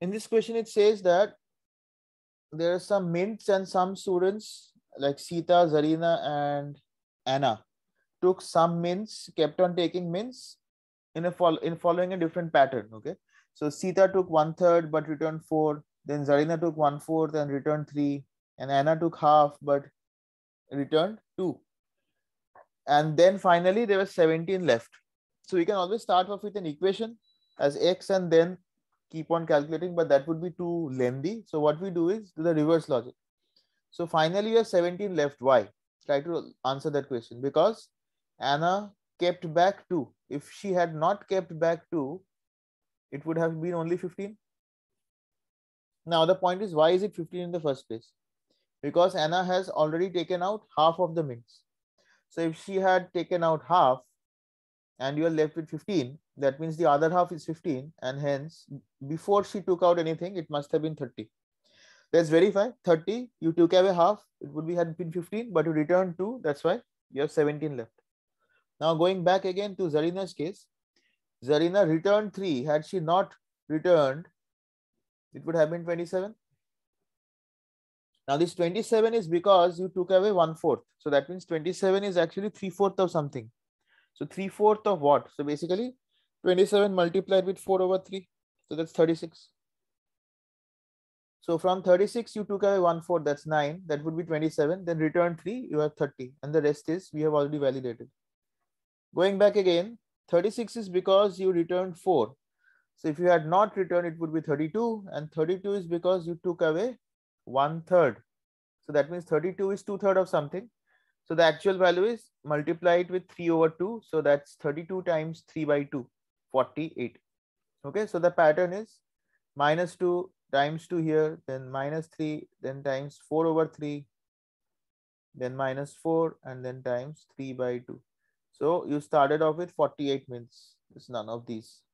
in this question it says that there are some mints and some students like Sita, Zarina and Anna took some mints, kept on taking mints in a fol in following a different pattern. Okay. So Sita took one third but returned four. Then Zarina took one fourth and returned three. And Anna took half but returned two. And then finally there were 17 left. So we can always start off with an equation as x and then keep on calculating, but that would be too lengthy. So what we do is do the reverse logic. So finally, you have 17 left. Why? Try to answer that question because Anna kept back two. If she had not kept back two, it would have been only 15. Now the point is, why is it 15 in the first place? Because Anna has already taken out half of the mins. So if she had taken out half, and you are left with 15 that means the other half is 15 and hence before she took out anything it must have been 30 let's verify 30 you took away half it would be had been 15 but you returned 2 that's why you have 17 left now going back again to zarina's case zarina returned 3 had she not returned it would have been 27 now this 27 is because you took away one fourth so that means 27 is actually three fourth of something so 3 of what? So basically 27 multiplied with 4 over 3. So that's 36. So from 36, you took away 1 4, that's 9. That would be 27. Then return 3, you have 30. And the rest is we have already validated. Going back again, 36 is because you returned 4. So if you had not returned, it would be 32. And 32 is because you took away one third. So that means 32 is two third of something. So the actual value is multiplied with 3 over 2. So that's 32 times 3 by 2, 48. Okay, so the pattern is minus 2 times 2 here, then minus 3, then times 4 over 3, then minus 4, and then times 3 by 2. So you started off with 48 minutes. It's none of these.